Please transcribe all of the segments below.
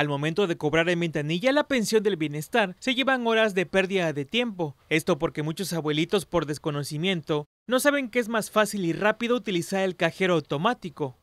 Al momento de cobrar en ventanilla la pensión del bienestar, se llevan horas de pérdida de tiempo. Esto porque muchos abuelitos por desconocimiento no saben que es más fácil y rápido utilizar el cajero automático.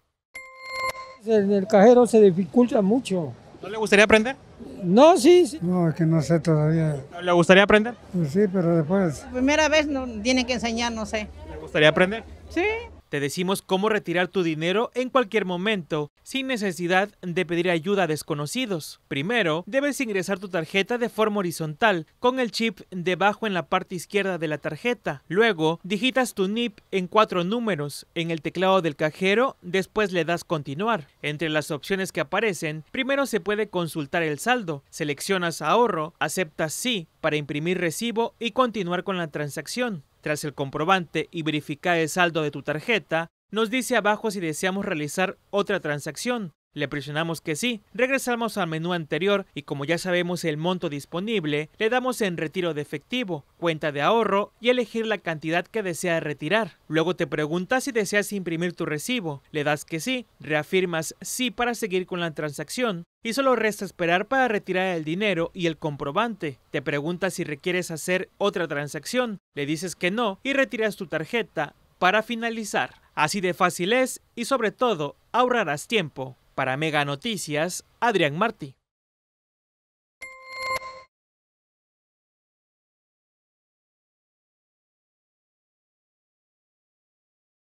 En el cajero se dificulta mucho. ¿No le gustaría aprender? No, sí, No, es que no sé todavía. le gustaría aprender? Pues sí, pero después. La primera vez no, que enseñar, no sé. ¿Le gustaría aprender? Sí. Te decimos cómo retirar tu dinero en cualquier momento, sin necesidad de pedir ayuda a desconocidos. Primero, debes ingresar tu tarjeta de forma horizontal, con el chip debajo en la parte izquierda de la tarjeta. Luego, digitas tu NIP en cuatro números en el teclado del cajero, después le das continuar. Entre las opciones que aparecen, primero se puede consultar el saldo. Seleccionas ahorro, aceptas sí para imprimir recibo y continuar con la transacción. Tras el comprobante y verificar el saldo de tu tarjeta, nos dice abajo si deseamos realizar otra transacción. Le presionamos que sí, regresamos al menú anterior y como ya sabemos el monto disponible, le damos en retiro de efectivo, cuenta de ahorro y elegir la cantidad que desea retirar. Luego te pregunta si deseas imprimir tu recibo, le das que sí, reafirmas sí para seguir con la transacción y solo resta esperar para retirar el dinero y el comprobante. Te pregunta si requieres hacer otra transacción, le dices que no y retiras tu tarjeta para finalizar. Así de fácil es y sobre todo ahorrarás tiempo. Para Mega Noticias, Adrián Martí.